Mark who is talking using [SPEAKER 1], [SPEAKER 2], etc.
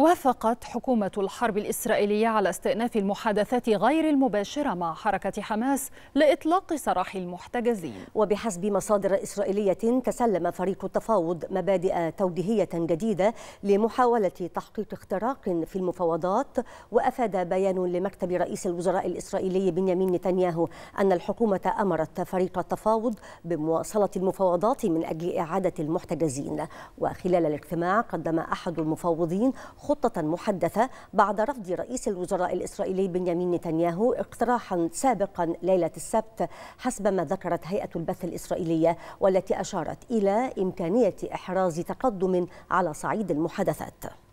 [SPEAKER 1] وافقت حكومة الحرب الإسرائيلية على استئناف المحادثات غير المباشرة مع حركة حماس لإطلاق سراح المحتجزين
[SPEAKER 2] وبحسب مصادر إسرائيلية تسلم فريق التفاوض مبادئ توجيهية جديدة لمحاولة تحقيق اختراق في المفاوضات وأفاد بيان لمكتب رئيس الوزراء الإسرائيلي بنيامين نتنياهو أن الحكومة أمرت فريق التفاوض بمواصلة المفاوضات من أجل إعادة المحتجزين وخلال الاجتماع قدم أحد المفاوضين خطة محدثة بعد رفض رئيس الوزراء الإسرائيلي بنيامين نتنياهو اقتراحا سابقا ليلة السبت حسب ما ذكرت هيئة البث الإسرائيلية والتي أشارت إلى إمكانية إحراز تقدم على صعيد المحادثات